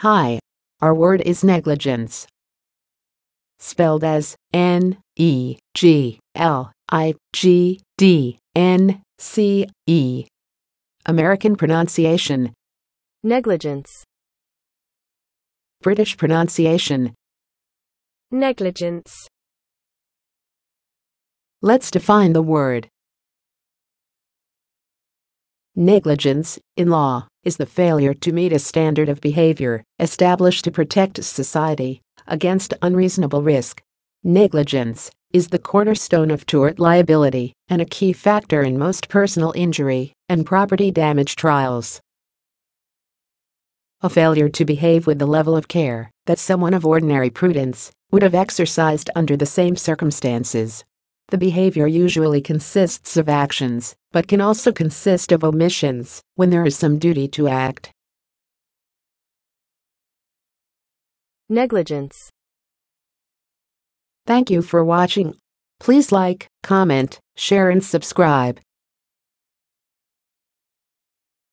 Hi. Our word is negligence. Spelled as N E G L I G D N C E. American pronunciation Negligence. British pronunciation Negligence. Let's define the word. Negligence, in law, is the failure to meet a standard of behavior established to protect society against unreasonable risk. Negligence is the cornerstone of tort liability and a key factor in most personal injury and property damage trials. A failure to behave with the level of care that someone of ordinary prudence would have exercised under the same circumstances the behavior usually consists of actions, but can also consist of omissions when there is some duty to act. Negligence. Thank you for watching. Please like, comment, share and subscribe.